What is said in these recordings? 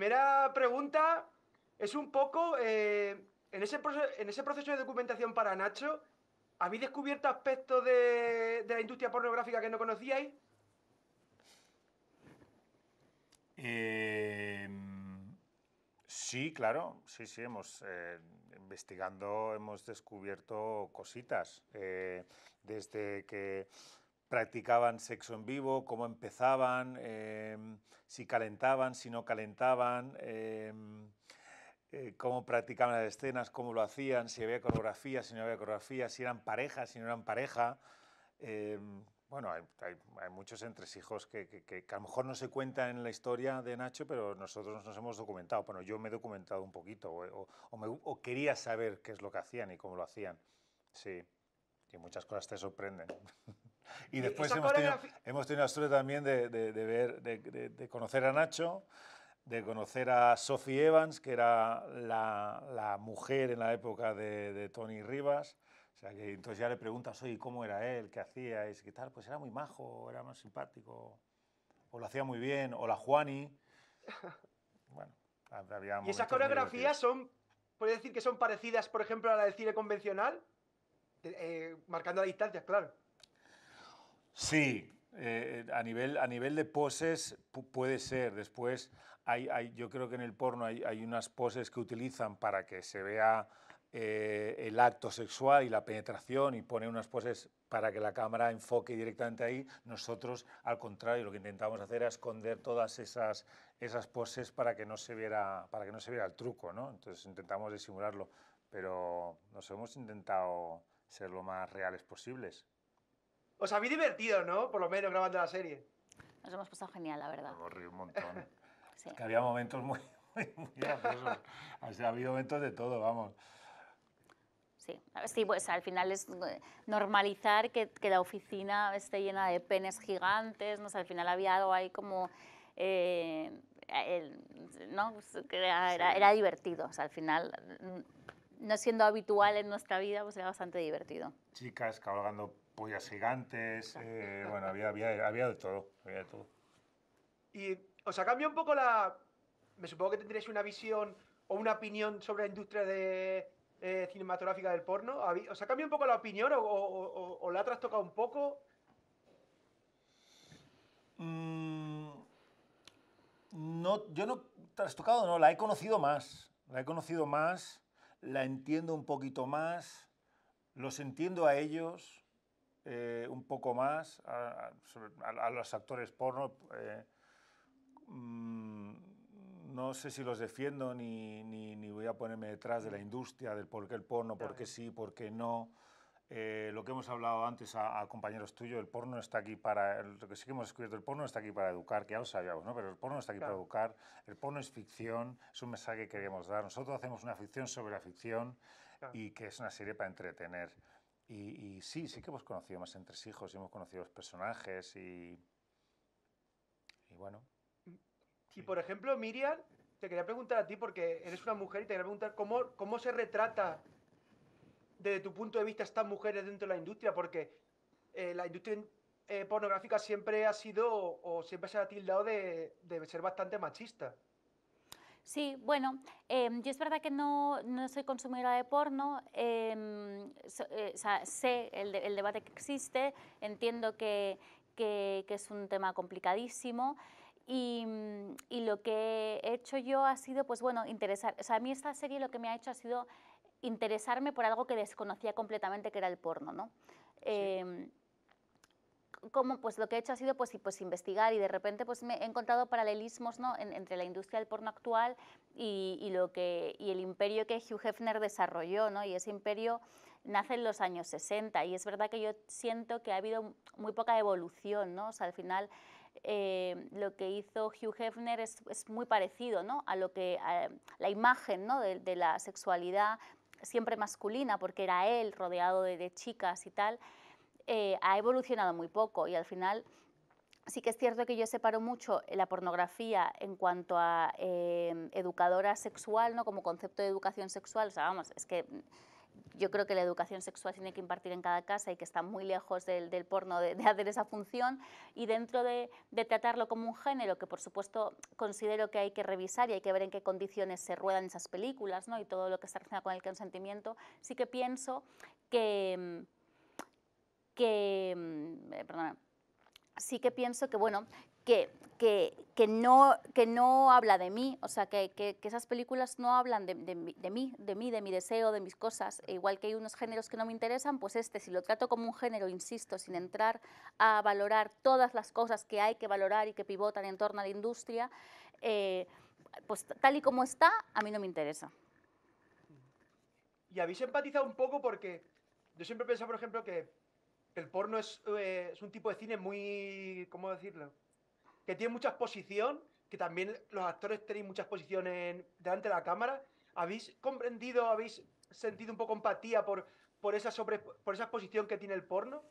primera pregunta es un poco, eh, en, ese proceso de documentación para Nacho, ¿habéis descubierto aspectos de, la industria pornográfica que no conocíais? Em, sí, claro, sí, sí, hemos eh, investigando, hemos descubierto cositas. Eh, desde que practicaban sexo en vivo, cómo empezaban, em, si calentaban, si no calentaban, em, eh, cómo practicaban las escenas, cómo lo hacían, si había coreografía, si no había coreografía, si eran pareja, si no eran pareja. Em, bueno, hay, muchos entresijos que, que, a lo mejor no se cuentan en la historia de Nacho, pero nosotros nos hemos documentado. Bueno, yo me he documentado un poquito o, o quería saber qué es lo que hacían y cómo lo hacían. Sí, y muchas cosas te sorprenden. Y después hemos tenido, la suerte también de, de, conocer a Nacho, de conocer a Sophie Evans, que era la, mujer en la época de, Tony Rivas. entonces ya le preguntas, oye, ¿cómo era él? ¿Qué hacía? Y qué tal, pues era muy majo, era más simpático, o lo hacía muy bien, o la Juani. Bueno, ¿Y esas coreografías son, puede decir que son parecidas, por ejemplo, a la del cine convencional? Eh, eh, marcando las distancias, claro. Sí, eh, eh, a, nivel, a nivel de poses puede ser. Después, hay, yo creo que en el porno hay, hay, unas poses que utilizan para que se vea eh, el acto sexual y la penetración y pone unas poses para que la cámara enfoque directamente ahí. Nosotros, al contrario, lo que intentamos hacer es esconder todas esas, esas poses para que, no se viera, para que no se viera el truco, ¿no? Entonces intentamos disimularlo, pero nos hemos intentado ser lo más reales posibles. O Os había divertido, ¿no? Por lo menos grabando la serie. Nos hemos pasado genial, la verdad. Hemos reído un montón. sí. Que había momentos muy, muy, muy graciosos. o sea, ha momentos de todo, vamos. Sí. sí, pues al final es eh, normalizar que, la oficina esté llena de penes gigantes, no sé, al final había algo ahí como... Eh, ¿no? Pues, era, era, divertido, o sea, al final mm, no siendo habitual en nuestra vida, pues era bastante divertido. Chicas cabalgando pollas gigantes, eh, bueno, había, había, de todo, había de todo. Y, o sea, cambia un poco la... Me supongo que tendréis una visión o una opinión sobre la industria de, eh, cinematográfica del porno. ¿O sea, cambia un poco la opinión o, la ha trastocado un poco? Mm, no, yo no trastocado, no, la he conocido más. La he conocido más la entiendo un poquito más, los entiendo a ellos eh, un poco más, a, los actores porno. Eh, mm, no sé si los defiendo ni, ni, ni, voy a ponerme detrás de la industria, del por qué el porno, por qué sí, por qué no. Eh, lo que hemos hablado antes a, compañeros tuyos, el porno está aquí para, lo que sí que hemos el porno está aquí para educar, que ya lo sabíamos, ¿no? Pero el porno está aquí para educar, el porno es ficción, es un mensaje que queremos dar. Nosotros hacemos una ficción sobre la ficción y que es una serie para entretener. Y, sí, sí que hemos conocido más hijos y hemos conocido los personajes y, y bueno. Y por ejemplo, Miriam, te quería preguntar a ti, porque eres una mujer y te quería preguntar cómo, cómo se retrata desde tu punto de vista estas mujeres dentro de la industria? Porque eh, la industria eh, pornográfica siempre ha sido o, siempre se ha tildado de, ser bastante machista. Sí, bueno, em, yo es verdad que no, no soy consumidora de porno, em, eh, sé el, debate que existe, entiendo que, que, es un tema complicadísimo. Y, y, lo que he hecho yo ha sido, pues bueno, interesar. O sea, a mí esta serie lo que me ha hecho ha sido interesarme por algo que desconocía completamente que era el porno, ¿no? Em, como pues lo que he hecho ha sido pues, pues investigar y de repente pues me he encontrado paralelismos entre la industria del porno actual y, lo que el imperio que Hugh Hefner desarrolló ¿no? y ese imperio nace en los años 60 y es verdad que yo siento que ha habido muy poca evolución ¿no? al final eh, lo que hizo Hugh Hefner es, muy parecido a lo que la imagen de, de la sexualidad siempre masculina, porque era él rodeado de, chicas y tal, eh, ha evolucionado muy poco y al final sí que es cierto que yo separo mucho la pornografía en cuanto a eh, educadora sexual, ¿no? Como concepto de educación sexual, o sea, vamos, es que yo creo que la educación sexual tiene que impartir en cada casa y que está muy lejos del, porno de, hacer esa función y dentro de, tratarlo como un género, que por supuesto considero que hay que revisar y hay que ver en qué condiciones se ruedan esas películas ¿no? y todo lo que se relaciona con el consentimiento, sí que pienso que, que mm, eh, perdona, sí que pienso que bueno que, no, que no habla de mí, o sea, que, esas películas no hablan de, mí, de mí, de mi deseo, de mis cosas. E igual que hay unos géneros que no me interesan, pues este, si lo trato como un género, insisto, sin entrar a valorar todas las cosas que hay que valorar y que pivotan en torno a la industria, eh, pues tal y como está, a mí no me interesa. Y habéis empatizado un poco porque yo siempre he por ejemplo, que el porno eh, es un tipo de cine muy, ¿cómo decirlo? que tiene mucha exposición, que también los actores tenéis mucha exposición delante de la cámara. ¿Habéis comprendido, habéis sentido un poco empatía por, por, esa, sobre, por esa exposición que tiene el porno?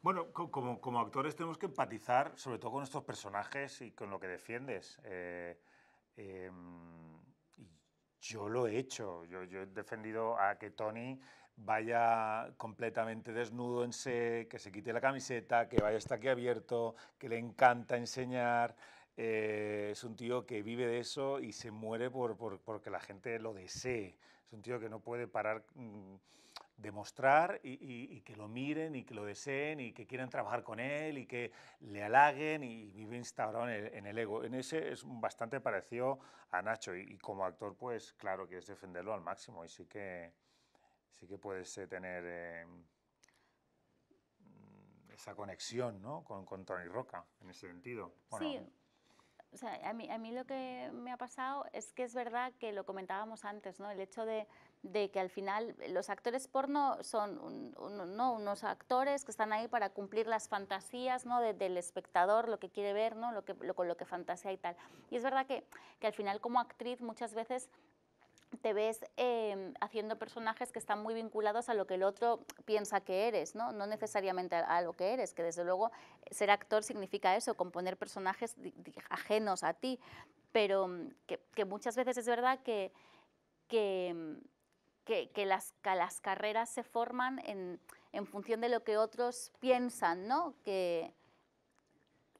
Bueno, como, como, actores tenemos que empatizar sobre todo con nuestros personajes y con lo que defiendes. Eh, em, yo lo he hecho, yo, he defendido a que Tony vaya completamente desnudo en sé, que se quite la camiseta, que vaya hasta aquí abierto, que le encanta enseñar. Eh, es un tío que vive de eso y se muere por, porque la gente lo desee. Es un tío que no puede parar. Mm, demostrar y, que lo miren y que lo deseen y que quieran trabajar con él y que le halaguen y vive instaurado en el, ego. En ese es bastante parecido a Nacho y, como actor pues claro quieres defenderlo al máximo y sí que, sí que puedes tener eh, esa conexión ¿no? con, con, Tony Roca en ese sentido. sí. O sea, a mí, a mí lo que me ha pasado es que es verdad que lo comentábamos antes, ¿no? El hecho de, de que al final eh, los actores porno son ¿no? unos actores que están ahí para cumplir las fantasías ¿no? del espectador, lo que quiere ver, ¿no? lo que, con lo que fantasea y tal. Y es verdad que, al final como actriz muchas veces te ves em, haciendo personajes que están muy vinculados a lo que el otro piensa que eres, ¿no? necesariamente a, lo que eres, que desde luego ser actor significa eso, componer personajes ajenos a ti, pero mm, que, que muchas veces es verdad que, que mm, que, las, las carreras se forman en, en, función de lo que otros piensan, ¿no? Que,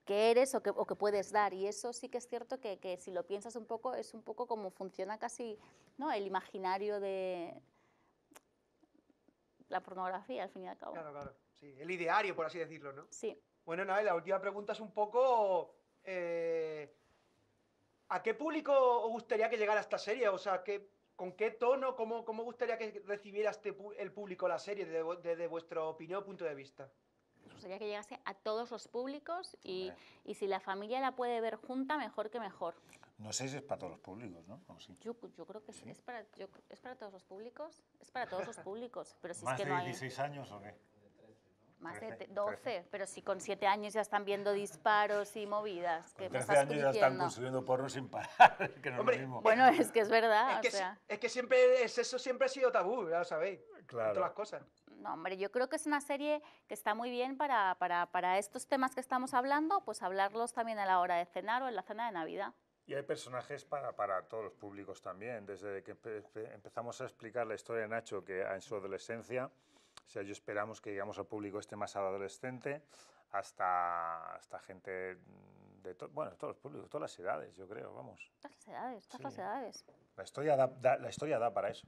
que eres o que, puedes dar. Y eso sí que es cierto que, si lo piensas un poco, es un poco como funciona casi ¿no? el imaginario de la pornografía, al fin y al cabo. Claro, claro. Sí, el ideario, por así decirlo, ¿no? Sí. Bueno, la última pregunta es un poco... Eh, ¿A qué público os gustaría que llegara esta serie? O sea, ¿qué ¿Con qué tono, cómo, cómo gustaría que recibiera este, el público la serie desde, vuestro vuestra opinión o punto de vista? Nos gustaría que llegase a todos los públicos y, y, si la familia la puede ver junta, mejor que mejor. No sé si es para todos los públicos, ¿no? Yo, creo que ¿Sí? es, para, es para todos los públicos, es para todos los públicos, pero si ¿Más de 16 años o qué? más de 12, pero si con 7 años ya están viendo disparos y movidas. 13 años ya están construyendo porno sin parar, que es lo mismo. Eh, bueno, es que es verdad. Es, que, siempre es, eso siempre ha sido tabú, ya lo sabéis. Claro. Todas las cosas. No, hombre, yo creo que es una serie que está muy bien para, para, para estos temas que estamos hablando, pues hablarlos también a la hora de cenar o en la cena de Navidad. Y hay personajes para, para, todos los públicos también. Desde que empezamos a explicar la historia de Nacho, que en su adolescencia o sea, yo esperamos que lleguemos al público este más adolescente hasta, hasta gente de bueno, todos los públicos, todas las edades, yo creo, vamos. Todas las edades, todas las edades. La historia la historia da para eso.